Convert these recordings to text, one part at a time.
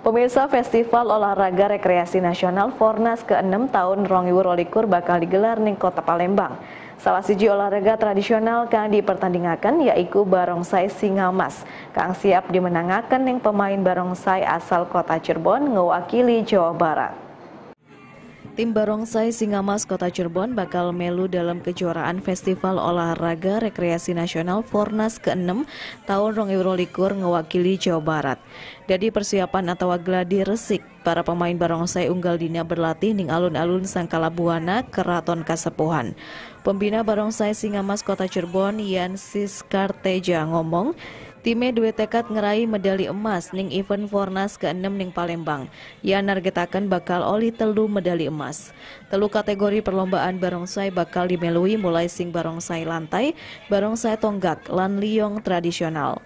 Pemirsa Festival Olahraga Rekreasi Nasional Fornas ke-6 tahun Rongiwu Rolikur bakal digelar di kota Palembang. Salah siji olahraga tradisional kang dipertandingakan yaitu barongsai singamas. Kang siap dimenangkan yang pemain barongsai asal kota Cirebon mewakili Jawa Barat. Tim Barongsai Singamas Kota Cirebon bakal melu dalam kejuaraan Festival Olahraga Rekreasi Nasional Fornas ke-6 tahun 2022 mewakili Jawa Barat. Jadi persiapan atau gladi resik, para pemain barongsai unggal dina berlatih di alun-alun Buana Keraton Kasepuhan. Pembina Barongsai Singamas Kota Cirebon, Yansis Karteja ngomong, Time duwe tekad ngerai medali emas ning event Fornas ke-6 ning Palembang. Ia nargetakan bakal oli telu medali emas. Telu kategori perlombaan barongsai bakal dimelui mulai sing barongsai lantai, barongsai tonggak, lan liong tradisional.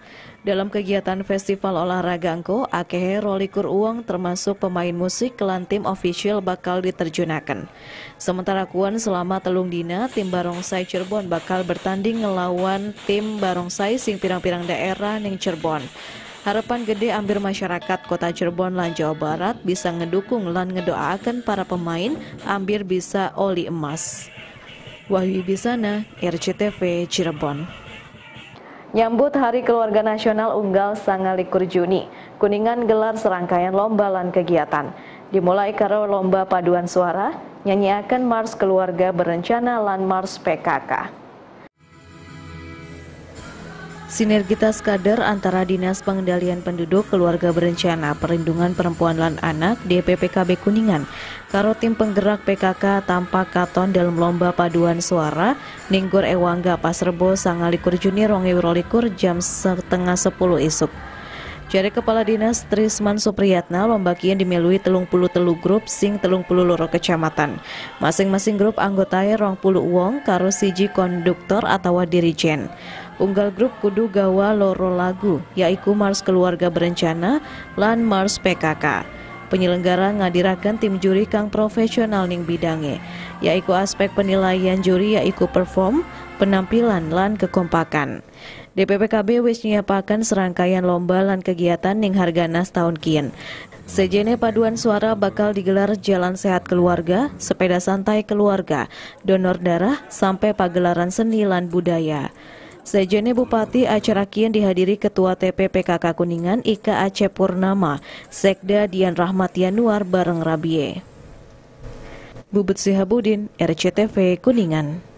Dalam kegiatan Festival Olahraga Angko, Akehe Rolikur Uang termasuk pemain musik kelan tim official bakal diterjunakan. Sementara Kuan selama telung dina, tim Barongsai Cirebon bakal bertanding ngelawan tim Barongsai sing pirang-pirang daerah ning Cirebon. Harapan gede ambil masyarakat kota Cirebon lan Jawa Barat bisa ngedukung lan ngedoakan para pemain ambil bisa oli emas. Wahyu Bisana, RCTV Cirebon. Nyambut Hari Keluarga Nasional Unggal Sangalikur Juni, Kuningan gelar serangkaian lomba lan kegiatan. Dimulai karo lomba paduan suara, nyanyiakan Mars Keluarga Berencana lan Mars PKK. Sinergitas kader antara Dinas Pengendalian Penduduk Keluarga Berencana Perlindungan Perempuan dan Anak DPPKB Kuningan, karo tim penggerak PKK tampak katon dalam lomba paduan suara Ninggur Ewangga Pasrebo Sangalikur Juni Rolikur jam setengah sepuluh isuk Jari Kepala Dinas Trisman Supriyatna, lomba kian dimilui telung puluh telu grup sing telung puluh loro kecamatan. Masing-masing grup anggota rong puluh wong karo siji konduktor atau dirijen. Unggal grup kudu gawa loro lagu, yaitu Mars Keluarga Berencana lan Mars PKK. Penyelenggara ngadirakan tim juri kang profesional ning bidangnya, yaitu aspek penilaian juri yaitu perform, penampilan lan kekompakan. DPPKB wis nyiapakan serangkaian lomba dan kegiatan ning harganas tahun kian. Sejene paduan suara bakal digelar jalan sehat keluarga, sepeda santai keluarga, donor darah, sampai pagelaran seni lan budaya. Sejene Bupati acara kian dihadiri Ketua TPPKK Kuningan Ika Aceh Purnama, Sekda Dian Rahmat Yanuar bareng Rabie. Bubut Sihabudin, RCTV Kuningan.